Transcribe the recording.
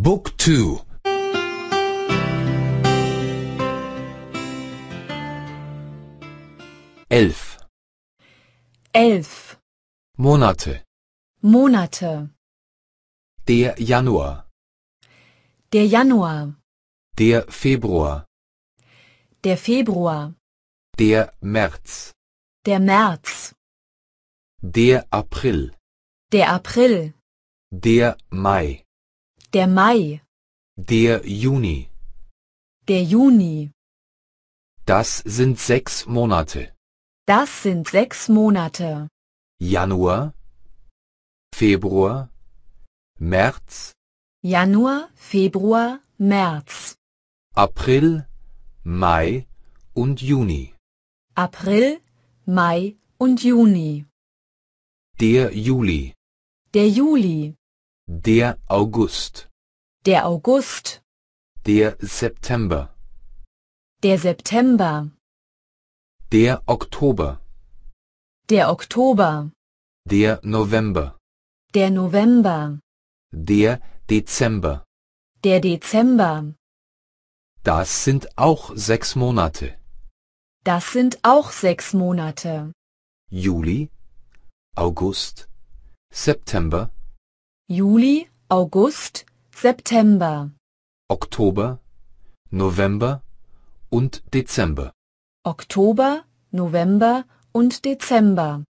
Book 2 11 11 Monate Monate Der Januar Der Januar Der Februar Der Februar Der März Der März Der April Der April Der Mai der Mai. Der Juni. Der Juni. Das sind sechs Monate. Das sind sechs Monate. Januar, Februar, März. Januar, Februar, März. April, Mai und Juni. April, Mai und Juni. Der Juli. Der Juli. Der August. Der August. Der September. Der September. Der Oktober. Der Oktober. Der November. Der November. Der Dezember. Der Dezember. Das sind auch sechs Monate. Das sind auch sechs Monate. Juli, August, September, Juli, August, September. Oktober, November und Dezember. Oktober, November und Dezember